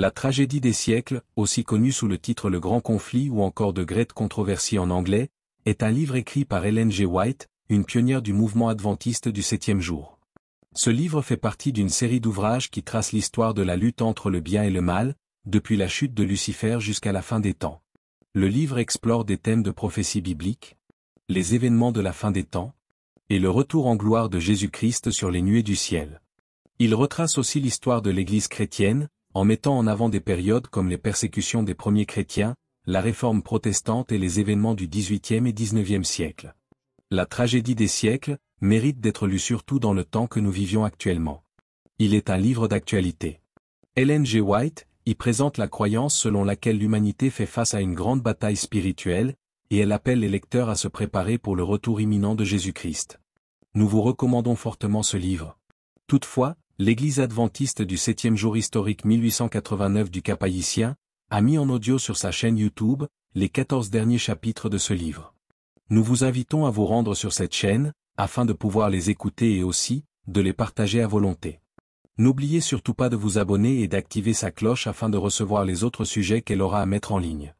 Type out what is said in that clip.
La tragédie des siècles, aussi connue sous le titre Le Grand Conflit ou encore de Great Controversy en anglais, est un livre écrit par Ellen G. White, une pionnière du mouvement adventiste du septième jour. Ce livre fait partie d'une série d'ouvrages qui tracent l'histoire de la lutte entre le bien et le mal, depuis la chute de Lucifer jusqu'à la fin des temps. Le livre explore des thèmes de prophétie biblique, les événements de la fin des temps, et le retour en gloire de Jésus-Christ sur les nuées du ciel. Il retrace aussi l'histoire de l'Église chrétienne, en mettant en avant des périodes comme les persécutions des premiers chrétiens, la réforme protestante et les événements du XVIIIe et XIXe siècle. La tragédie des siècles mérite d'être lue surtout dans le temps que nous vivions actuellement. Il est un livre d'actualité. Ellen G. White y présente la croyance selon laquelle l'humanité fait face à une grande bataille spirituelle, et elle appelle les lecteurs à se préparer pour le retour imminent de Jésus-Christ. Nous vous recommandons fortement ce livre. Toutefois, l'Église adventiste du 7e jour historique 1889 du Cap a mis en audio sur sa chaîne YouTube, les 14 derniers chapitres de ce livre. Nous vous invitons à vous rendre sur cette chaîne, afin de pouvoir les écouter et aussi, de les partager à volonté. N'oubliez surtout pas de vous abonner et d'activer sa cloche afin de recevoir les autres sujets qu'elle aura à mettre en ligne.